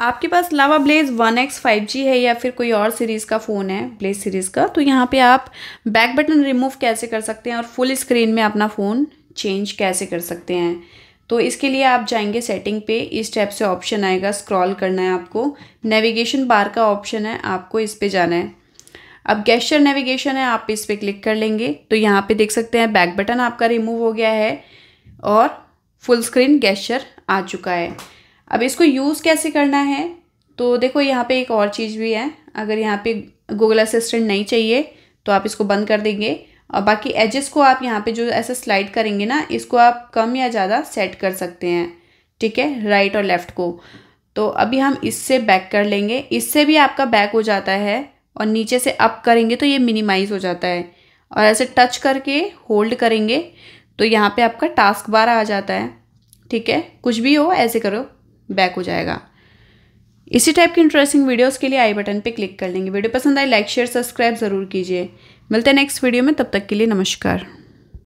आपके पास Lava Blaze one X five G है या फिर कोई और सीरीज़ का फ़ोन है ब्लेज सीरीज़ का तो यहाँ पे आप बैक बटन रिमूव कैसे कर सकते हैं और फुल स्क्रीन में अपना फ़ोन चेंज कैसे कर सकते हैं तो इसके लिए आप जाएंगे सेटिंग पे इस टाइप से ऑप्शन आएगा स्क्रॉल करना है आपको नेविगेशन बार का ऑप्शन है आपको इस पर जाना है अब गेस्टर नेविगेशन है आप इस पर क्लिक कर लेंगे तो यहाँ पर देख सकते हैं बैक बटन आपका रिमूव हो गया है और फुल स्क्रीन गेस्चर आ चुका है अब इसको यूज़ कैसे करना है तो देखो यहाँ पे एक और चीज़ भी है अगर यहाँ पे गूगल असिस्टेंट नहीं चाहिए तो आप इसको बंद कर देंगे और बाकी एजेस को आप यहाँ पे जो ऐसे स्लाइड करेंगे ना इसको आप कम या ज़्यादा सेट कर सकते हैं ठीक है राइट और लेफ़्ट को तो अभी हम इससे बैक कर लेंगे इससे भी आपका बैक हो जाता है और नीचे से अप करेंगे तो ये मिनिमाइज़ हो जाता है और ऐसे टच करके होल्ड करेंगे तो यहाँ पर आपका टास्क बार आ जाता है ठीक है कुछ भी हो ऐसे करो बैक हो जाएगा इसी टाइप की इंटरेस्टिंग वीडियोस के लिए आई बटन पे क्लिक कर लेंगे वीडियो पसंद आए लाइक शेयर सब्सक्राइब ज़रूर कीजिए मिलते हैं नेक्स्ट वीडियो में तब तक के लिए नमस्कार